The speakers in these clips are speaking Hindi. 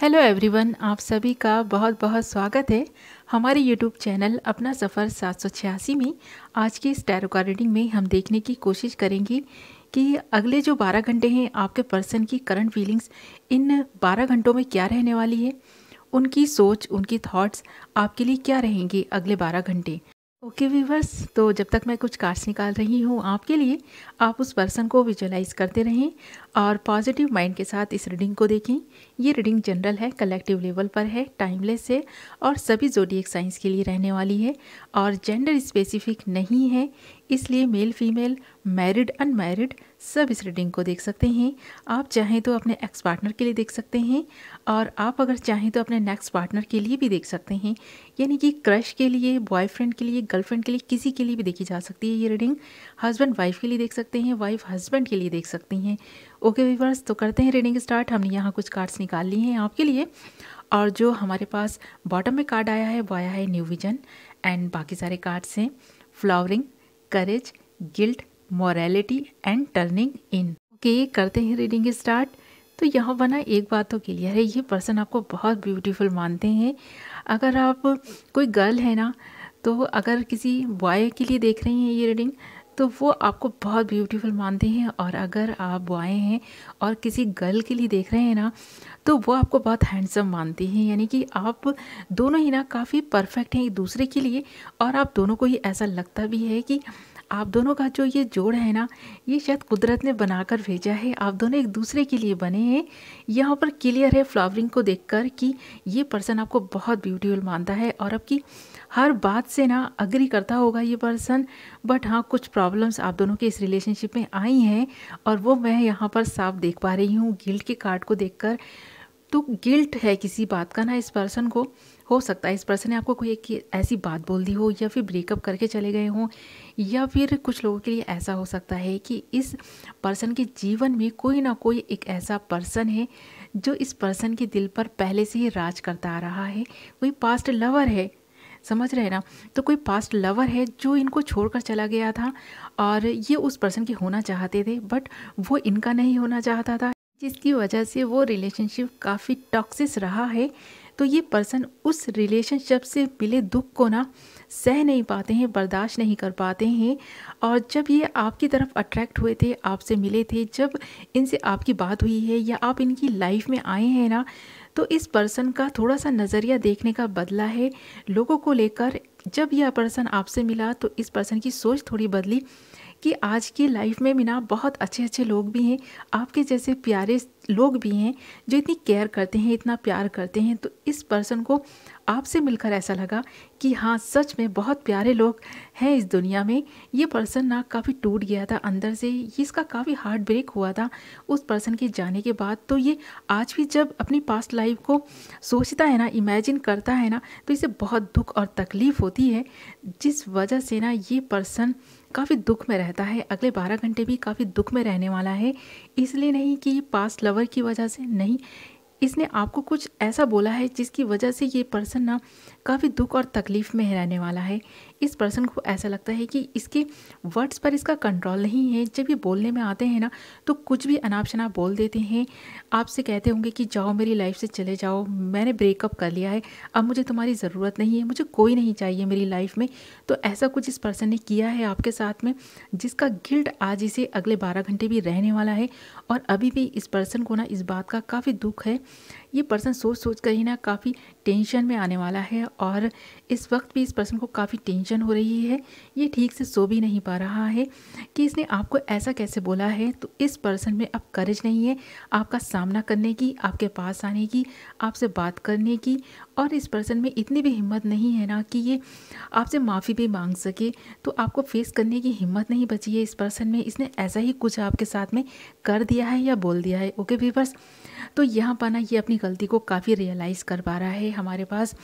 हेलो एवरीवन आप सभी का बहुत बहुत स्वागत है हमारे यूट्यूब चैनल अपना सफ़र सात सौ छियासी में आज की इस टैरो का रीडिंग में हम देखने की कोशिश करेंगे कि अगले जो बारह घंटे हैं आपके पर्सन की करंट फीलिंग्स इन बारह घंटों में क्या रहने वाली है उनकी सोच उनकी थॉट्स आपके लिए क्या रहेंगे अगले बारह घंटे ओके वीवर्स तो जब तक मैं कुछ कार्ड्स निकाल रही हूँ आपके लिए आप उस पर्सन को विजुलाइज़ करते रहें और पॉजिटिव माइंड के साथ इस रीडिंग को देखें ये रीडिंग जनरल है कलेक्टिव लेवल पर है टाइमलेस है और सभी जोडियक साइंस के लिए रहने वाली है और जेंडर स्पेसिफिक नहीं है इसलिए मेल फीमेल मैरिड अनमैरिड सब इस रीडिंग को देख सकते हैं आप चाहें तो अपने एक्स पार्टनर के लिए देख सकते हैं और आप अगर चाहें तो अपने नेक्स्ट पार्टनर के लिए भी देख सकते हैं यानी कि क्रश के लिए बॉयफ्रेंड के लिए गर्लफ्रेंड के लिए किसी के लिए भी देखी जा सकती है ये रीडिंग हस्बैंड वाइफ के लिए देख सकते हैं वाइफ हस्बैंड के लिए देख सकती हैं ओके वीवर्स तो करते हैं रीडिंग स्टार्ट हमने यहाँ कुछ कार्ड्स निकाल लिए हैं आपके लिए और जो हमारे पास बॉटम में कार्ड आया है वो आया है न्यू विजन एंड बाकी सारे कार्ड्स हैं flowering courage guilt morality and turning in okay करते हैं रीडिंग स्टार्ट तो यहाँ बना एक बात तो क्लियर है ये पर्सन आपको बहुत ब्यूटीफुल मानते हैं अगर आप कोई गर्ल है ना तो अगर किसी बॉय के लिए देख रही हैं ये रीडिंग तो वो आपको बहुत ब्यूटीफुल मानते हैं और अगर आप बॉय हैं और किसी गर्ल के लिए देख रहे हैं ना तो वो आपको बहुत हैंडसम मानते हैं यानी कि आप दोनों ही ना काफ़ी परफेक्ट हैं एक दूसरे के लिए और आप दोनों को ही ऐसा लगता भी है कि आप दोनों का जो ये जोड़ है ना ये शायद कुदरत ने बनाकर भेजा है आप दोनों एक दूसरे के लिए बने हैं यहाँ पर क्लियर है फ्लावरिंग को देखकर कि ये पर्सन आपको बहुत ब्यूटीफुल मानता है और आपकी हर बात से ना अग्री करता होगा ये पर्सन बट हाँ कुछ प्रॉब्लम्स आप दोनों के इस रिलेशनशिप में आई हैं और वो मैं यहाँ पर साफ देख पा रही हूँ गिल्ट के कार्ड को देख तो गिल्ट है किसी बात का ना इस पर्सन को हो सकता है इस पर्सन ने आपको कोई एक ऐसी बात बोल दी हो या फिर ब्रेकअप करके चले गए हों या फिर कुछ लोगों के लिए ऐसा हो सकता है कि इस पर्सन के जीवन में कोई ना कोई एक ऐसा पर्सन है जो इस पर्सन के दिल पर पहले से ही राज करता आ रहा है कोई पास्ट लवर है समझ रहे हैं ना तो कोई पास्ट लवर है जो इनको छोड़कर चला गया था और ये उस पर्सन के होना चाहते थे बट वो इनका नहीं होना चाहता था जिसकी वजह से वो रिलेशनशिप काफ़ी टॉक्सिस रहा है तो ये पर्सन उस रिलेशनशिप से मिले दुख को ना सह नहीं पाते हैं बर्दाश्त नहीं कर पाते हैं और जब ये आपकी तरफ अट्रैक्ट हुए थे आपसे मिले थे जब इनसे आपकी बात हुई है या आप इनकी लाइफ में आए हैं ना तो इस पर्सन का थोड़ा सा नज़रिया देखने का बदला है लोगों को लेकर जब यह पर्सन आपसे मिला तो इस पर्सन की सोच थोड़ी बदली कि आज की लाइफ में भी ना बहुत अच्छे अच्छे लोग भी हैं आपके जैसे प्यारे लोग भी हैं जो इतनी केयर करते हैं इतना प्यार करते हैं तो इस पर्सन को आपसे मिलकर ऐसा लगा कि हाँ सच में बहुत प्यारे लोग हैं इस दुनिया में ये पर्सन ना काफ़ी टूट गया था अंदर से इसका काफ़ी हार्ट ब्रेक हुआ था उस पर्सन के जाने के बाद तो ये आज भी जब अपनी पास्ट लाइफ को सोचता है ना इमेजिन करता है ना तो इसे बहुत दुख और तकलीफ़ होती है जिस वजह से ना ये पर्सन काफ़ी दुख में रहता है अगले बारह घंटे भी काफ़ी दुख में रहने वाला है इसलिए नहीं कि पास्ट लवर लवर की वजह से नहीं इसने आपको कुछ ऐसा बोला है जिसकी वजह से ये पर्सन ना काफ़ी दुख और तकलीफ़ में रहने वाला है इस पर्सन को ऐसा लगता है कि इसके वर्ड्स पर इसका कंट्रोल नहीं है जब ये बोलने में आते हैं ना तो कुछ भी अनाप शनाप बोल देते हैं आपसे कहते होंगे कि जाओ मेरी लाइफ से चले जाओ मैंने ब्रेकअप कर लिया है अब मुझे तुम्हारी ज़रूरत नहीं है मुझे कोई नहीं चाहिए मेरी लाइफ में तो ऐसा कुछ इस पर्सन ने किया है आपके साथ में जिसका गिल्ट आज इसे अगले बारह घंटे भी रहने वाला है और अभी भी इस पर्सन को ना इस बात का काफ़ी दुख है ये पर्सन सोच सोच कर ही ना काफ़ी टेंशन में आने वाला है और इस वक्त भी इस पर्सन को काफ़ी टेंशन हो रही है ये ठीक से सो भी नहीं पा रहा है कि इसने आपको ऐसा कैसे बोला है तो इस पर्सन में अब करेज नहीं है आपका सामना करने की आपके पास आने की आपसे बात करने की और इस पर्सन में इतनी भी हिम्मत नहीं है ना कि ये आपसे माफ़ी भी मांग सके तो आपको फेस करने की हिम्मत नहीं बची है इस पर्सन में इसने ऐसा ही कुछ आपके साथ में कर दिया है या बोल दिया है ओके वीवर्स तो यहाँ पाना ये अपनी गलती को काफ़ी रियलाइज़ कर पा रहा है हमारे पास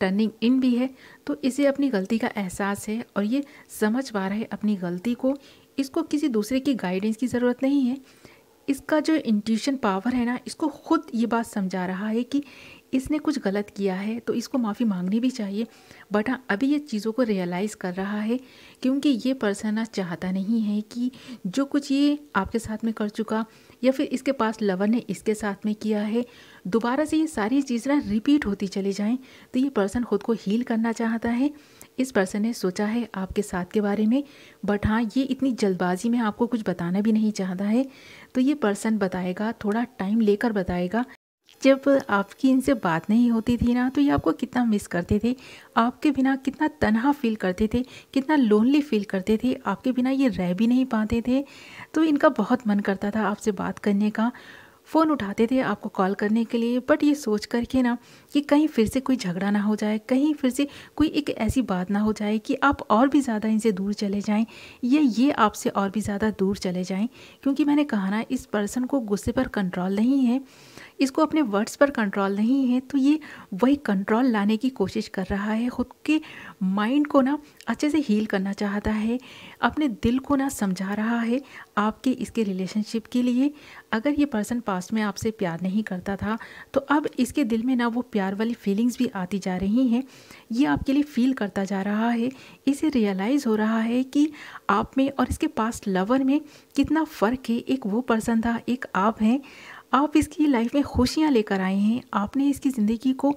टर्निंग इन भी है तो इसे अपनी गलती का एहसास है और ये समझ पा रहा है अपनी गलती को इसको किसी दूसरे की गाइडेंस की ज़रूरत नहीं है इसका जो इंट्यूशन पावर है ना इसको खुद ये बात समझा रहा है कि इसने कुछ गलत किया है तो इसको माफ़ी मांगनी भी चाहिए बट हाँ अभी ये चीज़ों को रियलाइज़ कर रहा है क्योंकि ये पर्सन चाहता नहीं है कि जो कुछ ये आपके साथ में कर चुका या फिर इसके पास लवर ने इसके साथ में किया है दोबारा से ये सारी चीज़ ना रिपीट होती चली जाएं तो ये पर्सन ख़ुद को हील करना चाहता है इस पर्सन ने सोचा है आपके साथ के बारे में बट हाँ ये इतनी जल्दबाजी में आपको कुछ बताना भी नहीं चाहता है तो ये पर्सन बताएगा थोड़ा टाइम लेकर बताएगा जब आपकी इनसे बात नहीं होती थी ना तो ये आपको कितना मिस करते थे आपके बिना कितना तनहा फील करते थे कितना लोनली फील करते थे आपके बिना ये रह भी नहीं पाते थे तो इनका बहुत मन करता था आपसे बात करने का फ़ोन उठाते थे आपको कॉल करने के लिए बट ये सोच कर के ना कि कहीं फिर से कोई झगड़ा ना हो जाए कहीं फिर से कोई एक ऐसी बात ना हो जाए कि आप और भी ज़्यादा इनसे दूर चले जाएं या ये आपसे और भी ज़्यादा दूर चले जाएं क्योंकि मैंने कहा ना इस पर्सन को गुस्से पर कंट्रोल नहीं है इसको अपने वर्ड्स पर कंट्रोल नहीं है तो ये वही कंट्रोल लाने की कोशिश कर रहा है ख़ुद के माइंड को ना अच्छे से हील करना चाहता है अपने दिल को ना समझा रहा है आपके इसके रिलेशनशिप के लिए अगर ये पर्सन पास्ट में आपसे प्यार नहीं करता था तो अब इसके दिल में ना वो प्यार वाली फीलिंग्स भी आती जा रही हैं ये आपके लिए फ़ील करता जा रहा है इसे रियलाइज़ हो रहा है कि आप में और इसके पास्ट लवर में कितना फ़र्क है एक वो पर्सन था एक आप हैं आप इसकी लाइफ में खुशियाँ लेकर आए हैं आपने इसकी ज़िंदगी को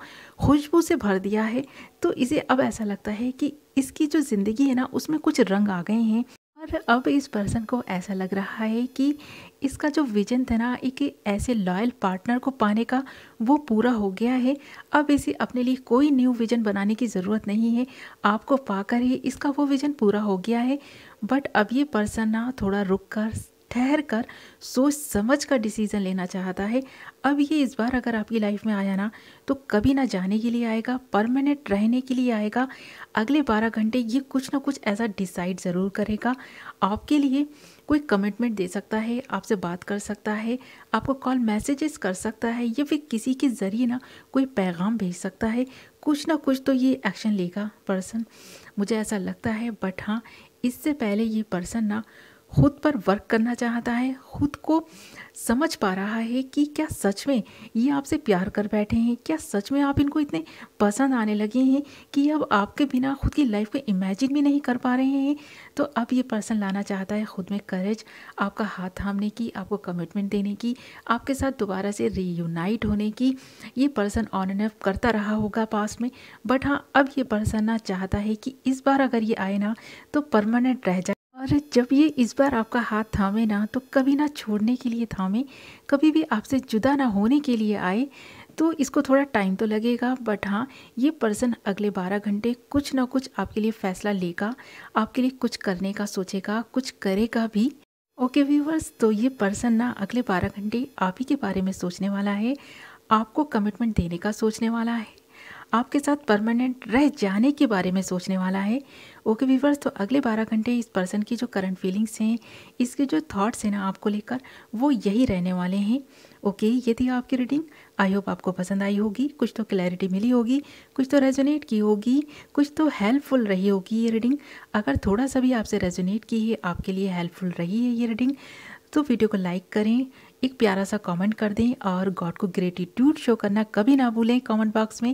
खुशबू से भर दिया है तो इसे अब ऐसा लगता है कि इसकी जो ज़िंदगी है ना उसमें कुछ रंग आ गए हैं और अब इस पर्सन को ऐसा लग रहा है कि इसका जो विजन था ना एक ऐसे लॉयल पार्टनर को पाने का वो पूरा हो गया है अब इसे अपने लिए कोई न्यू विजन बनाने की ज़रूरत नहीं है आपको पाकर ही इसका वो विजन पूरा हो गया है बट अब ये पर्सन ना थोड़ा रुक कर ठहर कर सोच समझ कर डिसीज़न लेना चाहता है अब ये इस बार अगर आपकी लाइफ में आया ना तो कभी ना जाने के लिए आएगा परमानेंट रहने के लिए आएगा अगले बारह घंटे ये कुछ ना कुछ ऐसा डिसाइड ज़रूर करेगा आपके लिए कोई कमिटमेंट दे सकता है आपसे बात कर सकता है आपको कॉल मैसेजेस कर सकता है या फिर किसी के ज़रिए ना कोई पैगाम भेज सकता है कुछ ना कुछ तो ये एक्शन लेगा पर्सन मुझे ऐसा लगता है बट हाँ इससे पहले ये पर्सन ना खुद पर वर्क करना चाहता है खुद को समझ पा रहा है कि क्या सच में ये आपसे प्यार कर बैठे हैं क्या सच में आप इनको इतने पसंद आने लगे हैं कि अब आपके बिना खुद की लाइफ को इमेजिन भी नहीं कर पा रहे हैं तो अब ये पर्सन लाना चाहता है खुद में करेज आपका हाथ थामने की आपको कमिटमेंट देने की आपके साथ दोबारा से रीयूनाइट होने की ये पर्सन ऑन एंड ऑफ करता रहा होगा पास में बट हाँ अब ये पर्सन ना चाहता है कि इस बार अगर ये आए ना तो परमानेंट रह जाए और जब ये इस बार आपका हाथ थामे ना तो कभी ना छोड़ने के लिए थामे कभी भी आपसे जुदा ना होने के लिए आए तो इसको थोड़ा टाइम तो लगेगा बट हाँ ये पर्सन अगले बारह घंटे कुछ ना कुछ आपके लिए फ़ैसला लेगा आपके लिए कुछ करने का सोचेगा कुछ करेगा भी ओके व्यूवर्स तो ये पर्सन ना अगले बारह घंटे आप ही के बारे में सोचने वाला है आपको कमिटमेंट देने का सोचने वाला है आपके साथ परमानेंट रह जाने के बारे में सोचने वाला है ओके वीवर्स तो अगले बारह घंटे इस पर्सन की जो करंट फीलिंग्स हैं इसके जो थॉट्स हैं ना आपको लेकर वो यही रहने वाले हैं ओके ये थी आपकी रीडिंग आई होप आपको पसंद आई होगी कुछ तो क्लैरिटी मिली होगी कुछ तो रेजोनेट की होगी कुछ तो हेल्पफुल रही होगी ये रीडिंग अगर थोड़ा सा भी आपसे रेजोनेट की है आपके लिए हेल्पफुल रही है ये रीडिंग तो वीडियो को लाइक करें एक प्यारा सा कमेंट कर दें और गॉड को ग्रेटिट्यूड शो करना कभी ना भूलें कमेंट बॉक्स में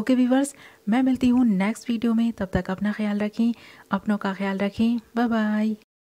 ओके व्यूवर्स मैं मिलती हूँ नेक्स्ट वीडियो में तब तक अपना ख्याल रखें अपनों का ख्याल रखें बाय बाय